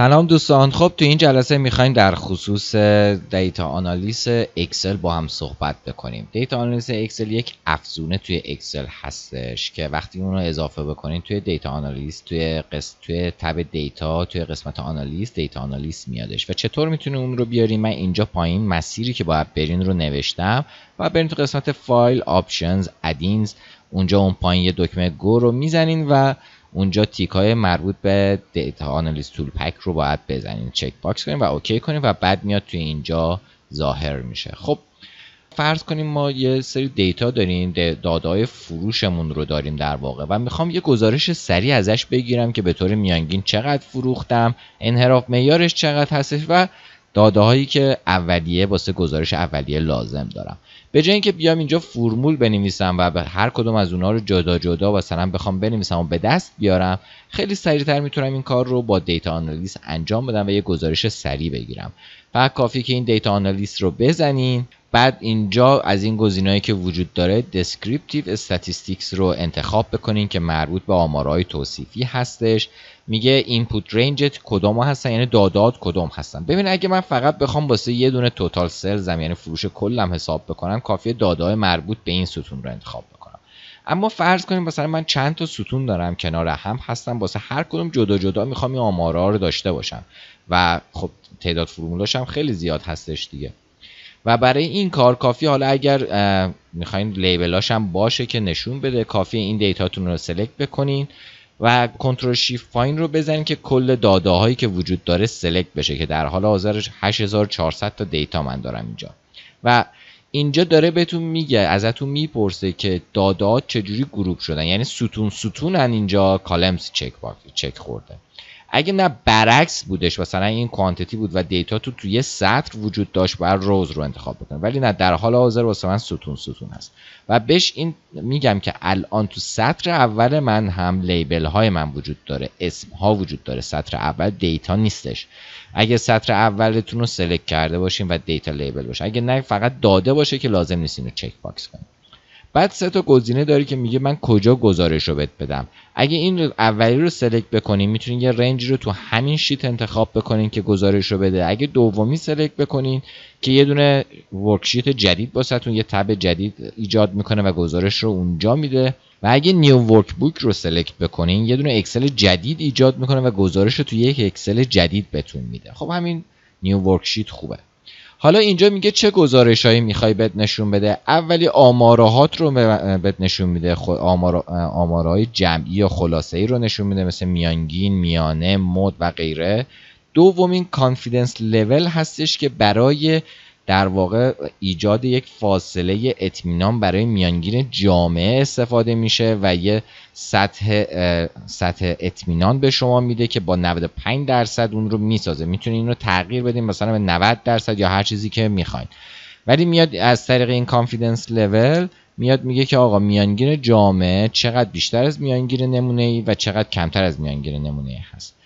سلام دوستان خب تو این جلسه میخوایم در خصوص دیتا آنالیز اکسل با هم صحبت بکنیم دیتا آنالیز اکسل یک افزونه توی اکسل هستش که وقتی اون رو اضافه بکنین توی دیتا آنالیز توی قسمت، توی تب دیتا توی قسمت آنالیز دیتا آنالیز میادش و چطور میتونیم اون رو بیاریم من اینجا پایین مسیری که باید برین رو نوشتم و برین تو قسمت فایل آپشنز ادینز اونجا اون پایین یه دکمه گو رو میزنین و اونجا تیک های مربوط به دیتا آنالیز تول پک رو باید بزنین چک باکس کنیم و اوکی کنیم و بعد میاد توی اینجا ظاهر میشه خب فرض کنیم ما یه سری دیتا داریم دادای فروشمون رو داریم در واقع و میخوام یه گزارش سریع ازش بگیرم که به طور میانگین چقدر فروختم انحراف معیارش چقدر هستش و داده هایی که اولیه واسه گزارش اولیه لازم دارم به جای اینکه بیام اینجا فرمول بنویسم و به هر کدوم از اونها رو جدا جدا مثلا بخوام بنویسم و به دست بیارم خیلی سریعتر میتونم این کار رو با دیتا آنالیز انجام بدم و یه گزارش سریع بگیرم فقط کافی که این دیتا آنالیز رو بزنین بعد اینجا از این گزینه‌ای که وجود داره دسکریپتیو استاتستیکس رو انتخاب بکنین که مربوط به آمارهای توصیفی هستش میگه اینپوت رنجت کدوم هستن یعنی دادات کدوم هستن ببین اگه من فقط بخوام واسه یه دونه توتال سلزم یعنی فروش کلم حساب بکنم کافیه دادای مربوط به این ستون رو انتخاب بکنم اما فرض کنیم مثلا من چند تا ستون دارم کنار هم هستم واسه هر کدوم جدا جدا میخوام این آمارا رو داشته باشم و خب تعداد فرمولاش خیلی زیاد هستش دیگه و برای این کار کافی حالا اگر میخواین لیبلاش هم باشه که نشون بده کافی این دیتاتون رو سلکت بکنین و کنترل شیفت فاین رو بزنین که کل داده هایی که وجود داره سلکت بشه که در حال حاضر 8400 تا دیتا من دارم اینجا و اینجا داره بهتون میگه ازتون میپرسه که داده ها چجوری گروپ شدن یعنی ستون ستونن اینجا کالمز چک چک خورده اگه نه برعکس بودش مثلا این کوانتیتی بود و دیتا تو توی یه سطر وجود داشت بر روز رو انتخاب بکنیم ولی نه در حال حاضر واسه من ستون ستون هست و بهش این میگم که الان تو سطر اول من هم لیبل های من وجود داره اسم ها وجود داره سطر اول دیتا نیستش اگه سطر اولتون رو سلکت کرده باشین و دیتا لیبل باشه اگه نه فقط داده باشه که لازم نیست رو چک باکس کنیم بعد سه تا گزینه داری که میگه من کجا گزارش رو بهت بدم اگه این اولی رو سلکت بکنین میتونین یه رنج رو تو همین شیت انتخاب بکنین که گزارش رو بده اگه دومی سلکت بکنین که یه دونه ورکشیت جدید باستون یه تب جدید ایجاد میکنه و گزارش رو اونجا میده و اگه نیو ورک بوک رو سلکت بکنین یه دونه اکسل جدید ایجاد میکنه و گزارش رو تو یک اکسل جدید بهتون میده خب همین نیو ورکشیت خوبه حالا اینجا میگه چه هایی میخوای بد نشون بده اولی آمارهات رو بهت نشون میده آمار آمارهای جمعی یا خلاصه ای رو نشون میده مثل میانگین میانه مد و غیره دومین کانفیدنس لول هستش که برای در واقع ایجاد یک فاصله اطمینان برای میانگین جامعه استفاده میشه و یه سطح سطح اطمینان به شما میده که با 95 درصد اون رو میسازه میتونید این رو تغییر بدین مثلا به 90 درصد یا هر چیزی که میخواین ولی میاد از طریق این کانفیدنس لول میاد میگه که آقا میانگین جامعه چقدر بیشتر از میانگین نمونه ای و چقدر کمتر از میانگین نمونه ای هست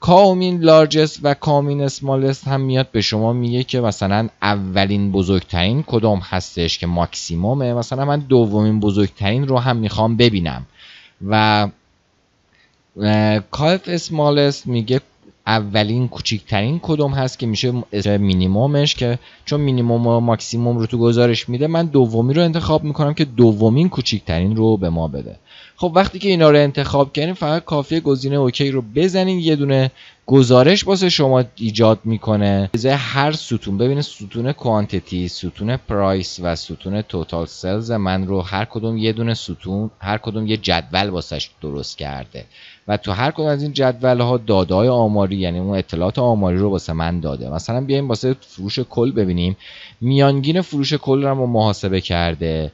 کامین لارجست و کامین اسمالست هم میاد به شما میگه که مثلا اولین بزرگترین کدام هستش که ماکسیمومه مثلا من دومین بزرگترین رو هم میخوام ببینم و کاف اسمالست میگه اولین کوچکترین کدوم هست که میشه مینیمومش که چون مینیموم و ماکسیموم رو تو گزارش میده من دومی رو انتخاب میکنم که دومین کوچکترین رو به ما بده خب وقتی که اینا رو انتخاب کردیم فقط کافیه گزینه اوکی رو بزنین یه دونه گزارش واسه شما ایجاد میکنه از هر ستون ببینه ستون کوانتیتی ستون پرایس و ستون توتال سلز من رو هر کدوم یه دونه ستون هر کدوم یه جدول واسش درست کرده و تو هر کدوم از این جدول ها دادای آماری یعنی اون اطلاعات آماری رو واسه من داده مثلا بیایم واسه فروش کل ببینیم میانگین فروش کل رو محاسبه کرده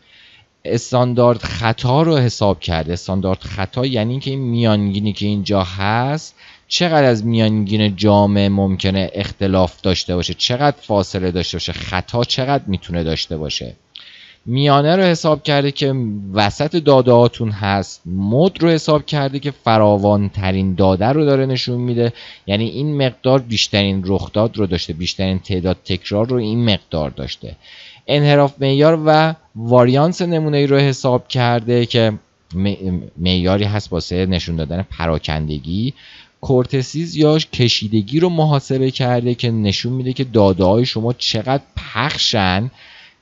استاندارد خطا رو حساب کرده استاندارد خطا یعنی اینکه این میانگینی که اینجا هست چقدر از میانگین جامعه ممکنه اختلاف داشته باشه چقدر فاصله داشته باشه خطا چقدر میتونه داشته باشه میانه رو حساب کرده که وسط داده هست مد رو حساب کرده که فراوان ترین داده رو داره نشون میده یعنی این مقدار بیشترین رخداد رو داشته بیشترین تعداد تکرار رو این مقدار داشته انحراف میار و واریانس نمونه ای رو حساب کرده که معیاری هست واسه نشون دادن پراکندگی کورتسیز یا کشیدگی رو محاسبه کرده که نشون میده که داده های شما چقدر پخشن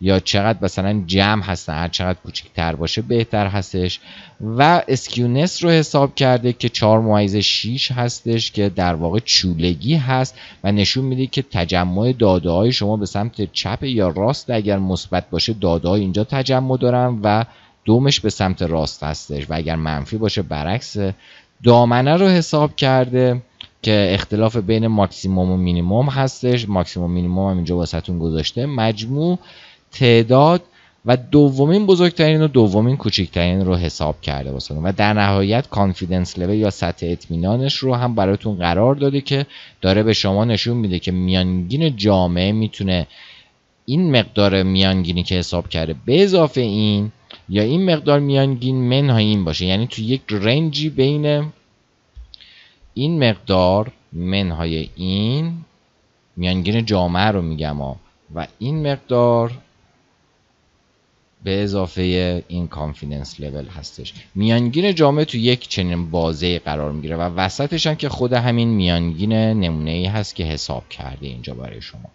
یا چقدر مثلا جمع هستن هر چقدر کوچکتر باشه بهتر هستش و اسکیونس رو حساب کرده که 4 ممیز 6 هستش که در واقع چولگی هست و نشون میده که تجمع داده های شما به سمت چپ یا راست اگر مثبت باشه داده های اینجا تجمع دارن و دومش به سمت راست هستش و اگر منفی باشه برعکس دامنه رو حساب کرده که اختلاف بین ماکسیموم و مینیموم هستش ماکسیموم مینیموم هم اینجا واسهتون گذاشته مجموع تعداد و دومین بزرگترین و دومین کوچکترین رو حساب کرده واسه و در نهایت کانفیدنس لول یا سطح اطمینانش رو هم براتون قرار داده که داره به شما نشون میده که میانگین جامعه میتونه این مقدار میانگینی که حساب کرده به اضافه این یا این مقدار میانگین این باشه یعنی تو یک رنجی بین این مقدار منهای این میانگین جامعه رو میگم و این مقدار به اضافه این کانفیدنس لول هستش میانگین جامعه تو یک چنین بازه قرار میگیره و وسطش هم که خود همین میانگین نمونه ای هست که حساب کرده اینجا برای شما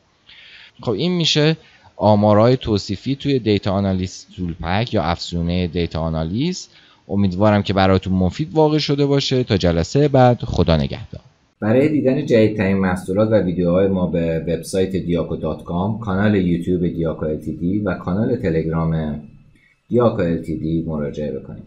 خب این میشه آمارای توصیفی توی دیتا آنالیست تولپک یا افزونه دیتا آنالیز، امیدوارم که براتون مفید واقع شده باشه تا جلسه بعد خدا نگهدار برای دیدن جدیدترین محصولات و ویدیوهای ما به وبسایت diaco.com، کانال یوتیوب دیاکو LTD و کانال تلگرام دیاکو LTD مراجعه بکنید.